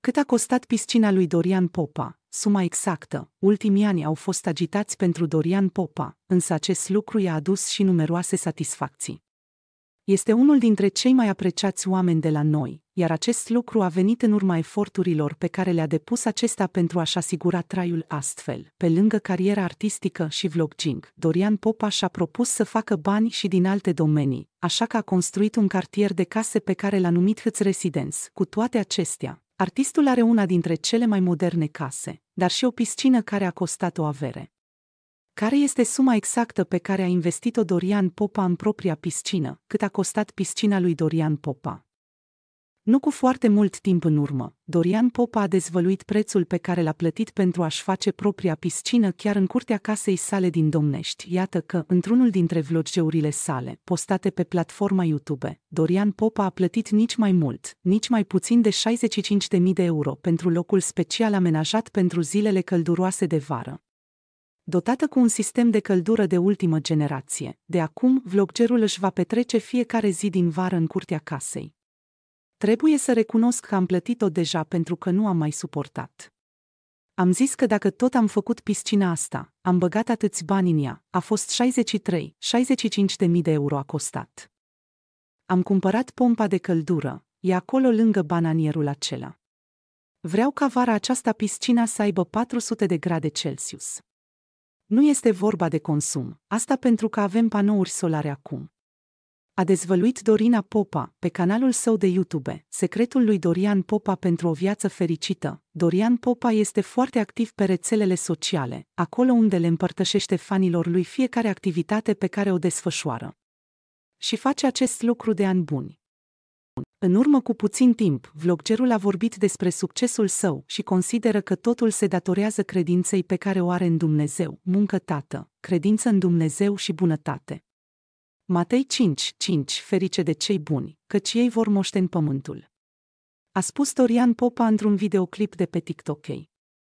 Cât a costat piscina lui Dorian Popa? Suma exactă. Ultimii ani au fost agitați pentru Dorian Popa, însă acest lucru i-a adus și numeroase satisfacții este unul dintre cei mai apreciați oameni de la noi, iar acest lucru a venit în urma eforturilor pe care le-a depus acesta pentru a-și asigura traiul astfel. Pe lângă cariera artistică și vlogging, Dorian Popa și-a propus să facă bani și din alte domenii, așa că a construit un cartier de case pe care l-a numit Hâț Residence. Cu toate acestea, artistul are una dintre cele mai moderne case, dar și o piscină care a costat o avere. Care este suma exactă pe care a investit-o Dorian Popa în propria piscină? Cât a costat piscina lui Dorian Popa? Nu cu foarte mult timp în urmă, Dorian Popa a dezvăluit prețul pe care l-a plătit pentru a-și face propria piscină chiar în curtea casei sale din Domnești. Iată că, într-unul dintre vloggeurile sale, postate pe platforma YouTube, Dorian Popa a plătit nici mai mult, nici mai puțin de 65.000 de euro pentru locul special amenajat pentru zilele călduroase de vară. Dotată cu un sistem de căldură de ultimă generație, de acum vloggerul își va petrece fiecare zi din vară în curtea casei. Trebuie să recunosc că am plătit-o deja pentru că nu am mai suportat. Am zis că dacă tot am făcut piscina asta, am băgat atâți bani în ea, a fost 63, 65 de mii de euro a costat. Am cumpărat pompa de căldură, e acolo lângă bananierul acela. Vreau ca vara aceasta piscina să aibă 400 de grade Celsius. Nu este vorba de consum, asta pentru că avem panouri solare acum. A dezvăluit Dorina Popa, pe canalul său de YouTube, secretul lui Dorian Popa pentru o viață fericită. Dorian Popa este foarte activ pe rețelele sociale, acolo unde le împărtășește fanilor lui fiecare activitate pe care o desfășoară. Și face acest lucru de ani buni. În urmă cu puțin timp, vloggerul a vorbit despre succesul său și consideră că totul se datorează credinței pe care o are în Dumnezeu, muncă tată, credință în Dumnezeu și bunătate. Matei 5, 5, ferice de cei buni, căci ei vor moșteni pământul. A spus Dorian Popa într-un videoclip de pe TikTok.